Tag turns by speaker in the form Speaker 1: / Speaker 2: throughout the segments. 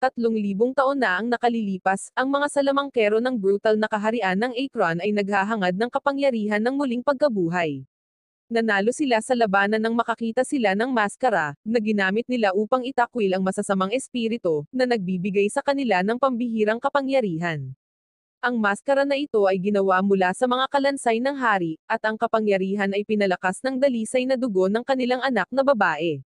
Speaker 1: Tatlong libong taon na ang nakalilipas, ang mga salamangkero ng brutal na kaharian ng Akron ay naghahangad ng kapangyarihan ng muling pagkabuhay. Nanalo sila sa labanan nang makakita sila ng maskara, na ginamit nila upang itakwil ang masasamang espirito, na nagbibigay sa kanila ng pambihirang kapangyarihan. Ang maskara na ito ay ginawa mula sa mga kalansay ng hari, at ang kapangyarihan ay pinalakas ng dalisay na dugo ng kanilang anak na babae.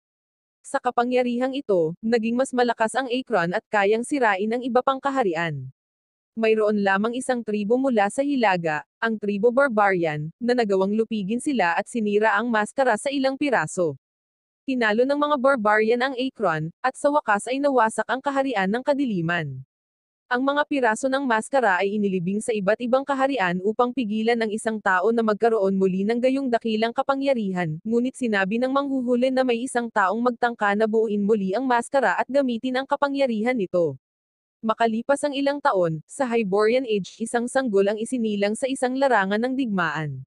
Speaker 1: Sa kapangyarihang ito, naging mas malakas ang Akron at kayang sirain ang iba pang kaharian. Mayroon lamang isang tribo mula sa Hilaga, ang tribo Barbarian, na nagawang lupigin sila at sinira ang maskara sa ilang piraso. Tinalo ng mga Barbarian ang Akron, at sa wakas ay nawasak ang kaharian ng kadiliman. Ang mga piraso ng maskara ay inilibing sa iba't ibang kaharian upang pigilan ang isang tao na magkaroon muli ng gayong dakilang kapangyarihan, ngunit sinabi ng manghuhuli na may isang taong magtangka na buuin muli ang maskara at gamitin ang kapangyarihan nito. Makalipas ang ilang taon, sa Hyborian Age isang sanggol ang isinilang sa isang larangan ng digmaan.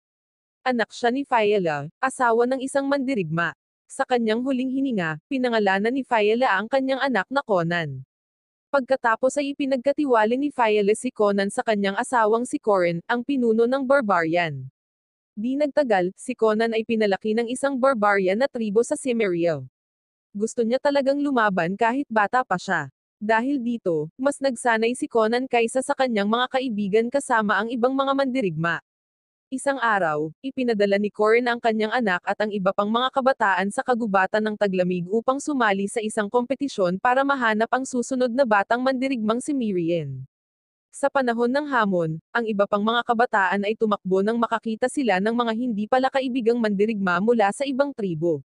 Speaker 1: Anak siya ni Phyla, asawa ng isang mandirigma. Sa kanyang huling hininga, pinangalanan ni Phyla ang kanyang anak na Conan. Pagkatapos ay ipinagkatiwali ni Phyalus si Conan sa kanyang asawang si Corin, ang pinuno ng barbarian. Di nagtagal, si Conan ay pinalaki ng isang barbarian na tribo sa Cimmerio. Gusto niya talagang lumaban kahit bata pa siya. Dahil dito, mas nagsanay si Conan kaysa sa kanyang mga kaibigan kasama ang ibang mga mandirigma. Isang araw, ipinadala ni Corin ang kanyang anak at ang iba pang mga kabataan sa kagubatan ng taglamig upang sumali sa isang kompetisyon para mahanap ang susunod na batang mandirigmang si Mirian. Sa panahon ng hamon, ang iba pang mga kabataan ay tumakbo nang makakita sila ng mga hindi pala kaibigang mandirigma mula sa ibang tribo.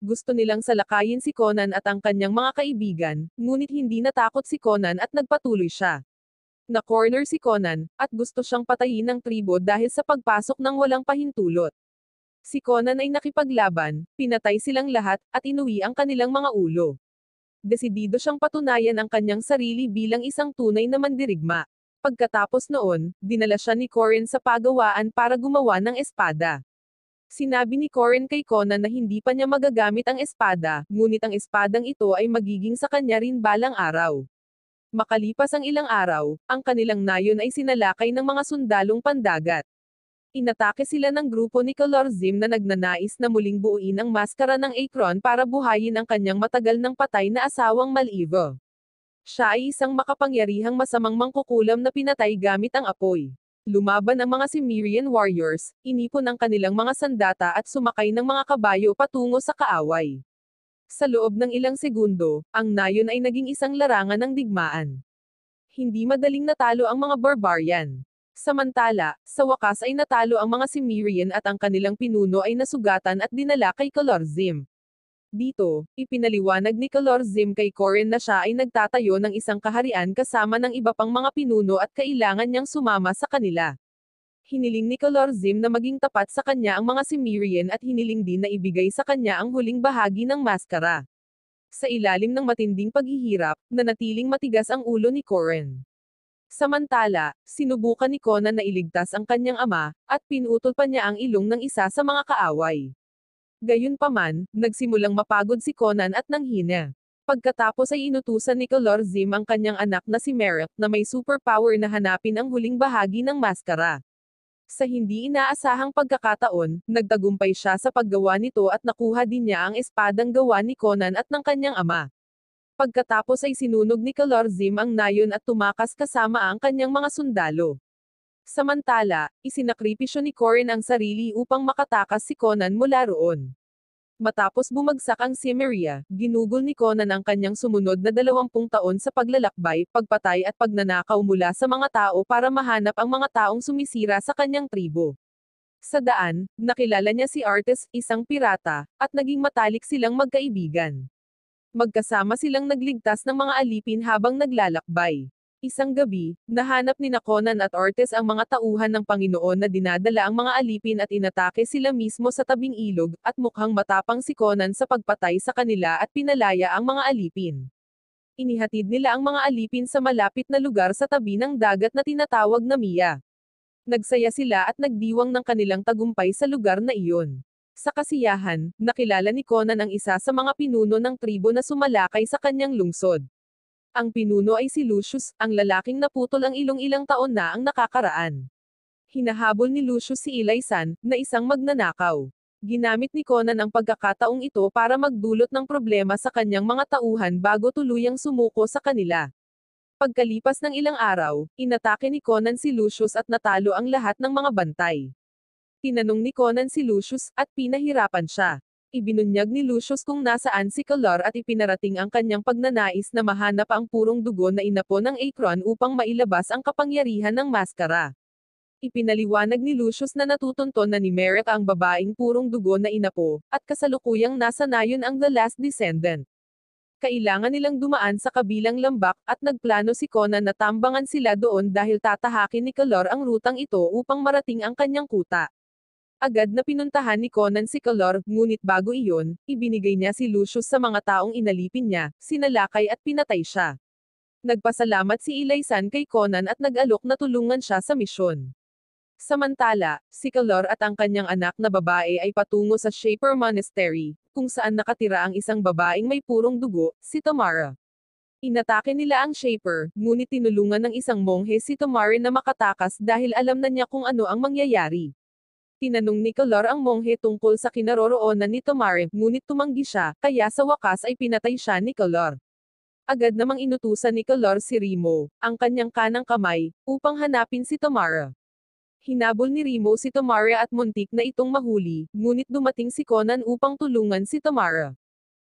Speaker 1: Gusto nilang salakayin si Conan at ang kanyang mga kaibigan, ngunit hindi natakot si Conan at nagpatuloy siya na-corner si Conan, at gusto siyang patayin ng tribo dahil sa pagpasok ng walang pahintulot. Si Conan ay nakipaglaban, pinatay silang lahat, at inuwi ang kanilang mga ulo. Desidido siyang patunayan ang kanyang sarili bilang isang tunay na mandirigma. Pagkatapos noon, dinala siya ni Corin sa pagawaan para gumawa ng espada. Sinabi ni Corin kay Conan na hindi pa niya magagamit ang espada, ngunit ang espadang ito ay magiging sa kanya rin balang araw. Makalipas ang ilang araw, ang kanilang nayon ay sinalakay ng mga sundalong pandagat. Inatake sila ng grupo ni Calorzim na nagnanais na muling buuin ang maskara ng Akron para buhayin ang kanyang matagal ng patay na asawang Malivo. Siya ay isang makapangyarihang masamang mangkukulam na pinatay gamit ang apoy. Lumaban ang mga Cimmerian warriors, inipon ang kanilang mga sandata at sumakay ng mga kabayo patungo sa kaaway. Sa loob ng ilang segundo, ang nayon ay naging isang larangan ng digmaan. Hindi madaling natalo ang mga barbarian. Samantala, sa wakas ay natalo ang mga Cimmerian at ang kanilang pinuno ay nasugatan at dinala kay Calorzim. Dito, ipinaliwanag ni Calorzim kay Corin na siya ay nagtatayo ng isang kaharian kasama ng iba pang mga pinuno at kailangan niyang sumama sa kanila hiniling ni Colorzim na maging tapat sa kanya ang mga Cimmerian at hiniling din na ibigay sa kanya ang huling bahagi ng maskara. Sa ilalim ng matinding paghihirap, nanatiling matigas ang ulo ni Corin. Samantala, sinubukan ni Conan na iligtas ang kanyang ama, at pinutol pa niya ang ilong ng isa sa mga kaaway. Gayunpaman, nagsimulang mapagod si Conan at nanghina. Pagkatapos ay inutusan ni Calor Zim ang kanyang anak na si Merrick na may superpower na hanapin ang huling bahagi ng maskara. Sa hindi inaasahang pagkakataon, nagtagumpay siya sa paggawa nito at nakuha din niya ang espadang gawa ni Conan at ng kanyang ama. Pagkatapos ay sinunog ni Calorzim ang nayon at tumakas kasama ang kanyang mga sundalo. Samantala, isinakripisyo ni Corin ang sarili upang makatakas si Conan mula roon. Matapos bumagsak ang Cimmeria, ginugol ni Conan ang kanyang sumunod na dalawampung taon sa paglalakbay, pagpatay at pagnanakaw mula sa mga tao para mahanap ang mga taong sumisira sa kanyang tribo. Sa daan, nakilala niya si Artis, isang pirata, at naging matalik silang magkaibigan. Magkasama silang nagligtas ng mga alipin habang naglalakbay. Isang gabi, nahanap ni Nakonan at Ortiz ang mga tauhan ng Panginoon na dinadala ang mga alipin at inatake sila mismo sa tabing ilog, at mukhang matapang si Conan sa pagpatay sa kanila at pinalaya ang mga alipin. Inihatid nila ang mga alipin sa malapit na lugar sa tabi ng dagat na tinatawag na Mia. Nagsaya sila at nagdiwang ng kanilang tagumpay sa lugar na iyon. Sa kasiyahan, nakilala ni Conan ang isa sa mga pinuno ng tribo na sumalakay sa kanyang lungsod. Ang pinuno ay si Lucius, ang lalaking naputol ang ilong ilang taon na ang nakakaraan. Hinahabol ni Lucius si Ilaysan, na isang magnanakaw. Ginamit ni Conan ang pagkakataong ito para magdulot ng problema sa kanyang mga tauhan bago tuluyang sumuko sa kanila. Pagkalipas ng ilang araw, inatake ni Conan si Lucius at natalo ang lahat ng mga bantay. Tinanong ni Conan si Lucius, at pinahirapan siya. Ibinunyag ni Lucius kung nasaan si Calor at ipinarating ang kanyang pagnanais na mahanap ang purong dugo na inapo ng Akron upang mailabas ang kapangyarihan ng maskara. Ipinaliwanag ni Lucius na natutunton na ni Merrick ang babaeng purong dugo na inapo, at kasalukuyang nasa nayon ang The Last Descendant. Kailangan nilang dumaan sa kabilang lambak, at nagplano si Conan na tambangan sila doon dahil tatahakin ni Kalor ang rutang ito upang marating ang kanyang kuta. Agad na pinuntahan ni Conan si Calor, ngunit bago iyon, ibinigay niya si Lucius sa mga taong inalipin niya, sinalakay at pinatay siya. Nagpasalamat si Ilaysan kay Conan at nag-alok na tulungan siya sa misyon. Samantala, si Calor at ang kanyang anak na babae ay patungo sa Shaper Monastery, kung saan nakatira ang isang babaeng may purong dugo, si Tamara. Inatake nila ang Shaper, ngunit tinulungan ng isang monghe si Tamara na makatakas dahil alam na niya kung ano ang mangyayari. Tinanong ni Color ang monghe tungkol sa kinaroroonan ni Tomare, ngunit tumanggi siya, kaya sa wakas ay pinatay siya ni Color. Agad namang inutusan ni Color si Rimo, ang kanyang kanang kamay, upang hanapin si Tomara. Hinabol ni Rimo si Tomara at muntik na itong mahuli, ngunit dumating si Conan upang tulungan si Tomara.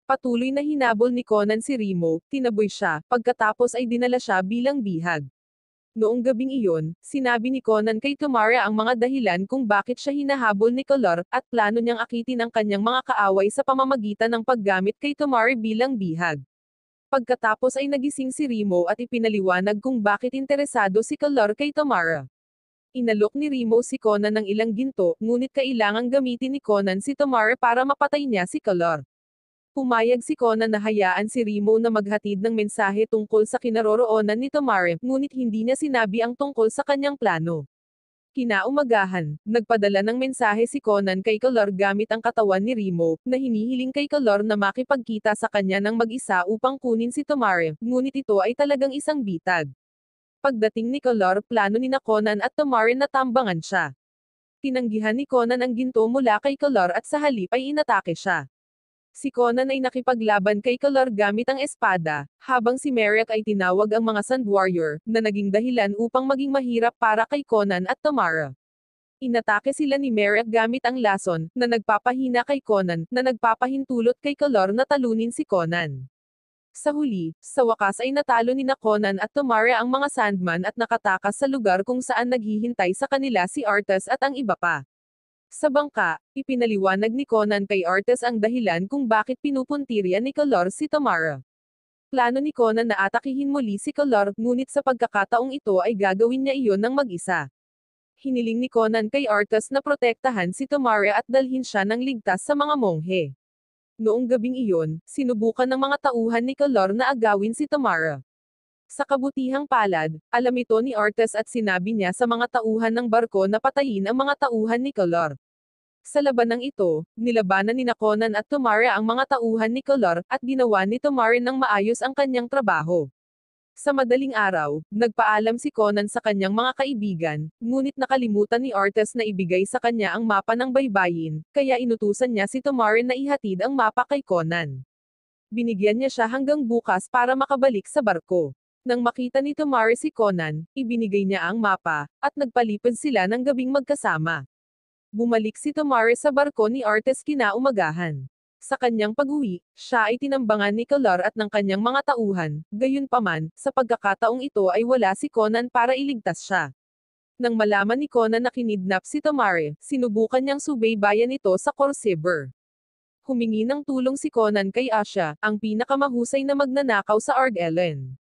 Speaker 1: Patuloy na hinabol ni Conan si Rimo, tinaboy siya, pagkatapos ay dinala siya bilang bihag. Noong gabing iyon, sinabi ni Conan kay Tamara ang mga dahilan kung bakit siya hinahabol ni Color, at plano niyang akitin ang kanyang mga kaaway sa pamamagitan ng paggamit kay Tamara bilang bihag. Pagkatapos ay nagising si Rimo at ipinaliwanag kung bakit interesado si Color kay Tamara. Inalok ni Rimo si Conan ng ilang ginto, ngunit kailangang gamitin ni Conan si Tamara para mapatay niya si Color. Pumayag si Conan na hayaan si Remo na maghatid ng mensahe tungkol sa kinaroroonan ni Tamare, ngunit hindi niya sinabi ang tungkol sa kanyang plano. Kinaumagahan, nagpadala ng mensahe si Conan kay Kalor gamit ang katawan ni Remo, na hinihiling kay Kalor na makipagkita sa kanya ng mag-isa upang kunin si Tamare, ngunit ito ay talagang isang bitag. Pagdating ni Kalor, plano ni na Conan at Tamare na tambangan siya. Tinanggihan ni Conan ang ginto mula kay Kalor at sa halip ay inatake siya. Si Conan ay nakipaglaban kay Kalar gamit ang espada, habang si Merrick ay tinawag ang mga Sand Warrior, na naging dahilan upang maging mahirap para kay Conan at Tamara. Inatake sila ni Merrick gamit ang lason, na nagpapahina kay Conan, na nagpapahintulot kay Kalar na talunin si Conan. Sa huli, sa wakas ay natalo ni na Conan at Tamara ang mga Sandman at nakatakas sa lugar kung saan naghihintay sa kanila si Arthas at ang iba pa. Sa bangka, ipinaliwanag ni Conan kay Ortes ang dahilan kung bakit pinupuntirya ni Color si Tamara. Plano ni Conan na atakihin muli si Color, ngunit sa pagkakataong ito ay gagawin niya iyon ng mag-isa. Hiniling ni Conan kay Artas na protektahan si Tamara at dalhin siya ng ligtas sa mga monghe. Noong gabing iyon, sinubukan ng mga tauhan ni Color na agawin si Tamara. Sa kabutihang palad, alam ito ni Ortes at sinabi niya sa mga tauhan ng barko na patayin ang mga tauhan ni Color. Sa labanang ito, nilabanan ni Nakonan at Tomara ang mga tauhan ni Color, at ginawa ni Tomara ng maayos ang kanyang trabaho. Sa madaling araw, nagpaalam si Conan sa kanyang mga kaibigan, ngunit nakalimutan ni Ortes na ibigay sa kanya ang mapa ng baybayin, kaya inutusan niya si Tomarin na ihatid ang mapa kay Conan. Binigyan niya siya hanggang bukas para makabalik sa barko. Nang makita ni Tamari si Conan, ibinigay niya ang mapa, at nagpalipad sila ng gabing magkasama. Bumalik si Tamari sa barko ni Artes kinaumagahan. Sa kanyang pag-uwi, siya ay tinambangan ni Kalar at ng kanyang mga tauhan, gayunpaman, sa pagkakataong ito ay wala si Conan para iligtas siya. Nang malaman ni Conan na kinidnap si Tamari, sinubukan niyang subaybayan ito sa Corsiber. Humingi ng tulong si Conan kay Asha, ang pinakamahusay na magnanakaw sa Arg Ellen.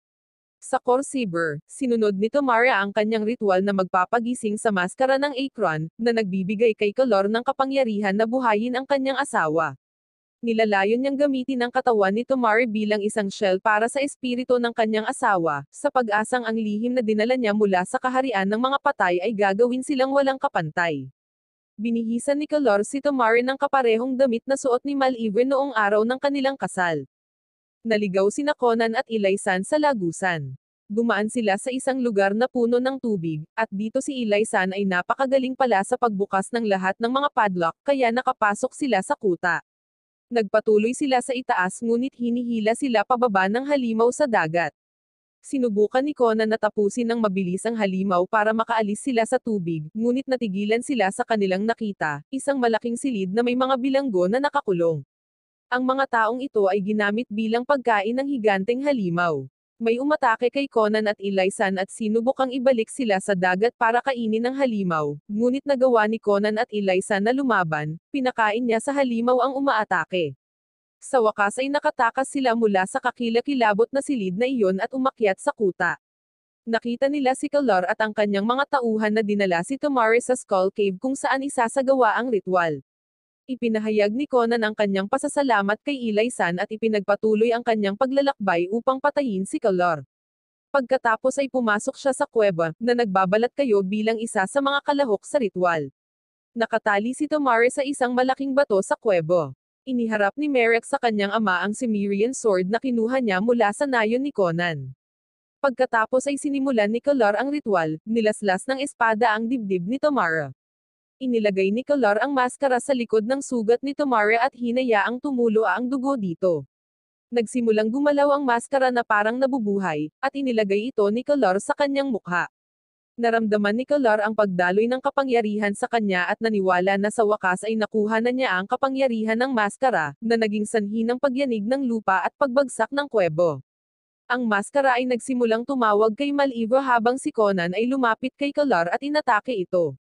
Speaker 1: Sa Corsiber, sinunod nito Mara ang kanyang ritual na magpapagising sa maskara ng Akron, na nagbibigay kay Kalor ng kapangyarihan na buhayin ang kanyang asawa. Nilalayon niyang gamitin ang katawan ni Tomari bilang isang shell para sa espiritu ng kanyang asawa, sa pag-asang ang lihim na dinala niya mula sa kaharian ng mga patay ay gagawin silang walang kapantay. Binihisan ni Kalor si Tomari ng kaparehong damit na suot ni Malive noong araw ng kanilang kasal. Naligaw sina Conan at Ilaysan sa lagusan. Gumaan sila sa isang lugar na puno ng tubig, at dito si Ilaysan ay napakagaling pala sa pagbukas ng lahat ng mga padlock kaya nakapasok sila sa kuta. Nagpatuloy sila sa itaas ngunit hinihila sila pababa ng halimaw sa dagat. Sinubukan ni Conan na tapusin ng mabilis ang halimaw para makaalis sila sa tubig, ngunit natigilan sila sa kanilang nakita, isang malaking silid na may mga bilanggo na nakakulong. Ang mga taong ito ay ginamit bilang pagkain ng higanteng halimaw. May umatake kay Conan at Ilaysan at sinubok ang ibalik sila sa dagat para kainin ng halimaw, ngunit nagawa ni Conan at Ilaysan na lumaban, pinakain niya sa halimaw ang umaatake. Sa wakas ay nakatakas sila mula sa kakilakilabot na silid na iyon at umakyat sa kuta. Nakita nila si Kalor at ang kanyang mga tauhan na dinala si Tomari sa Skull Cave kung saan isasagawa ang ritual. Ipinahayag ni Conan ang kanyang pasasalamat kay Eli San at ipinagpatuloy ang kanyang paglalakbay upang patayin si Kalor. Pagkatapos ay pumasok siya sa kuweba, na nagbabalat kayo bilang isa sa mga kalahok sa ritual. Nakatali si Tomare sa isang malaking bato sa kuwebo. Iniharap ni Merrick sa kanyang ama ang Cimmerian sword na kinuha niya mula sa nayon ni Conan. Pagkatapos ay sinimulan ni Kalar ang ritual, nilaslas ng espada ang dibdib ni Tomara inilagay ni Kalar ang maskara sa likod ng sugat ni Tamara at hinayaang tumulo ang dugo dito. Nagsimulang gumalaw ang maskara na parang nabubuhay, at inilagay ito ni Kalar sa kanyang mukha. Naramdaman ni Kalar ang pagdaloy ng kapangyarihan sa kanya at naniwala na sa wakas ay nakuha na niya ang kapangyarihan ng maskara, na naging sanhi ng pagyanig ng lupa at pagbagsak ng kuwebo. Ang maskara ay nagsimulang tumawag kay Maliva habang si Conan ay lumapit kay Kalar at inatake ito.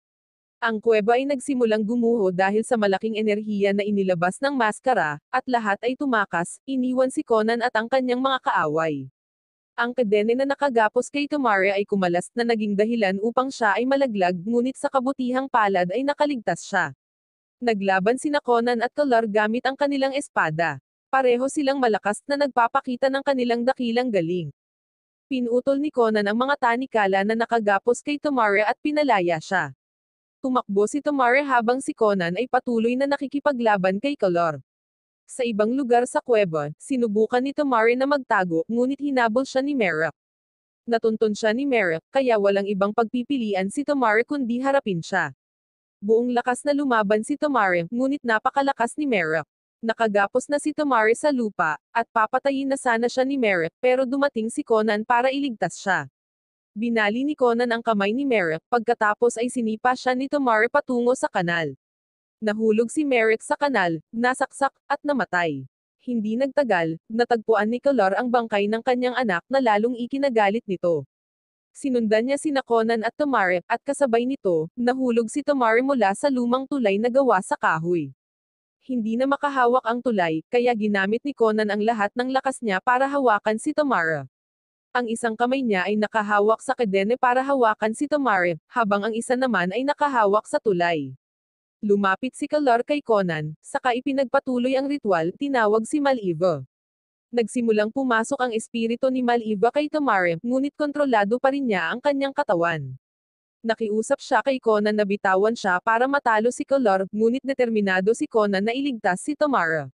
Speaker 1: Ang kuweba ay nagsimulang gumuho dahil sa malaking enerhiya na inilabas ng maskara, at lahat ay tumakas, iniwan si Conan at ang kanyang mga kaaway. Ang kadene na nakagapos kay Tamara ay kumalas na naging dahilan upang siya ay malaglag ngunit sa kabutihang palad ay nakaligtas siya. Naglaban sina Conan at Kalar gamit ang kanilang espada. Pareho silang malakas na nagpapakita ng kanilang dakilang galing. Pinutol ni Conan ang mga tanikala na nakagapos kay Tamara at pinalaya siya. Tumakbo si Tomare habang si Conan ay patuloy na nakikipaglaban kay Kalor. Sa ibang lugar sa kuweba, sinubukan ni Tomare na magtago, ngunit hinabol siya ni Merak. Natuntun siya ni Merak, kaya walang ibang pagpipilian si Tomare kundi harapin siya. Buong lakas na lumaban si Tomare, ngunit napakalakas ni Merak. Nakagapos na si Tomare sa lupa, at papatayin na sana siya ni Merak, pero dumating si Conan para iligtas siya. Binali ni Conan ang kamay ni Merrick, pagkatapos ay sinipa siya ni Tamar patungo sa kanal. Nahulog si Merrick sa kanal, nasaksak, at namatay. Hindi nagtagal, natagpuan ni Kalor ang bangkay ng kanyang anak na lalong ikinagalit nito. Sinundan niya sina Conan at Tamar, at kasabay nito, nahulog si Tamar mula sa lumang tulay na gawa sa kahoy. Hindi na makahawak ang tulay, kaya ginamit ni Conan ang lahat ng lakas niya para hawakan si Tamara. Ang isang kamay niya ay nakahawak sa kadene para hawakan si Tamare, habang ang isa naman ay nakahawak sa tulay. Lumapit si Kalor kay Conan, saka ipinagpatuloy ang ritual, tinawag si Maliva. Nagsimulang pumasok ang espiritu ni Maliva kay Tamare, ngunit kontrolado pa rin niya ang kanyang katawan. Nakiusap siya kay Conan na bitawan siya para matalo si Kalor, ngunit determinado si Conan na iligtas si Tamara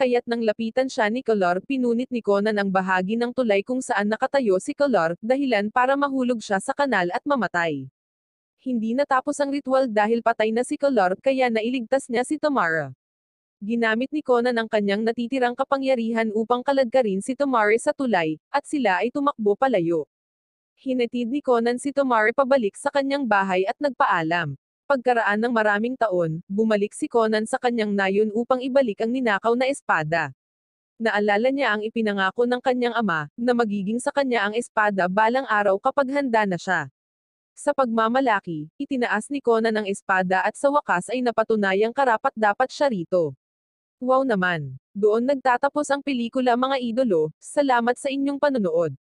Speaker 1: kaya't nang lapitan siya ni Color, pinunit ni Conan ang bahagi ng tulay kung saan nakatayo si Color, dahilan para mahulog siya sa kanal at mamatay. Hindi natapos ang ritual dahil patay na si Color, kaya nailigtas niya si Tamara. Ginamit ni Conan ang kanyang natitirang kapangyarihan upang kaladkarin si Tomare sa tulay, at sila ay tumakbo palayo. Hinatid ni Conan si Tomare pabalik sa kanyang bahay at nagpaalam pagkaraan ng maraming taon, bumalik si Conan sa kanyang nayon upang ibalik ang ninakaw na espada. Naalala niya ang ipinangako ng kanyang ama, na magiging sa kanya ang espada balang araw kapag handa na siya. Sa pagmamalaki, itinaas ni Conan ang espada at sa wakas ay napatunayang karapat dapat siya rito. Wow naman! Doon nagtatapos ang pelikula mga idolo, salamat sa inyong panonood.